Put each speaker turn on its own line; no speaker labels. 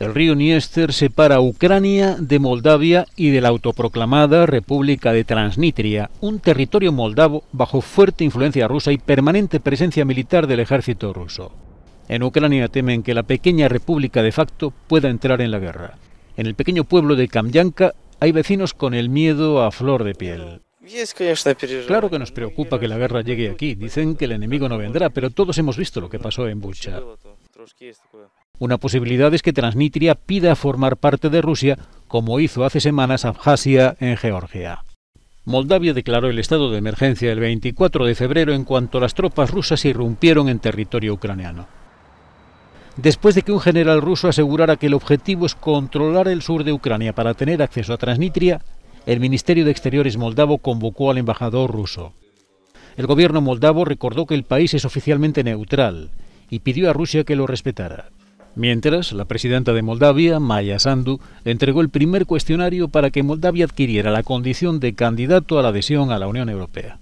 El río Niester separa Ucrania de Moldavia y de la autoproclamada República de Transnistria, un territorio moldavo bajo fuerte influencia rusa y permanente presencia militar del ejército ruso. En Ucrania temen que la pequeña república de facto pueda entrar en la guerra. En el pequeño pueblo de Kamyanka hay vecinos con el miedo a flor de piel. Claro que nos preocupa que la guerra llegue aquí. Dicen que el enemigo no vendrá, pero todos hemos visto lo que pasó en Bucha. Una posibilidad es que Transnistria pida formar parte de Rusia, como hizo hace semanas Abjasia en Georgia. Moldavia declaró el estado de emergencia el 24 de febrero en cuanto las tropas rusas irrumpieron en territorio ucraniano. Después de que un general ruso asegurara que el objetivo es controlar el sur de Ucrania para tener acceso a Transnistria, el Ministerio de Exteriores moldavo convocó al embajador ruso. El gobierno moldavo recordó que el país es oficialmente neutral y pidió a Rusia que lo respetara. Mientras, la presidenta de Moldavia, Maya Sandu, entregó el primer cuestionario para que Moldavia adquiriera la condición de candidato a la adhesión a la Unión Europea.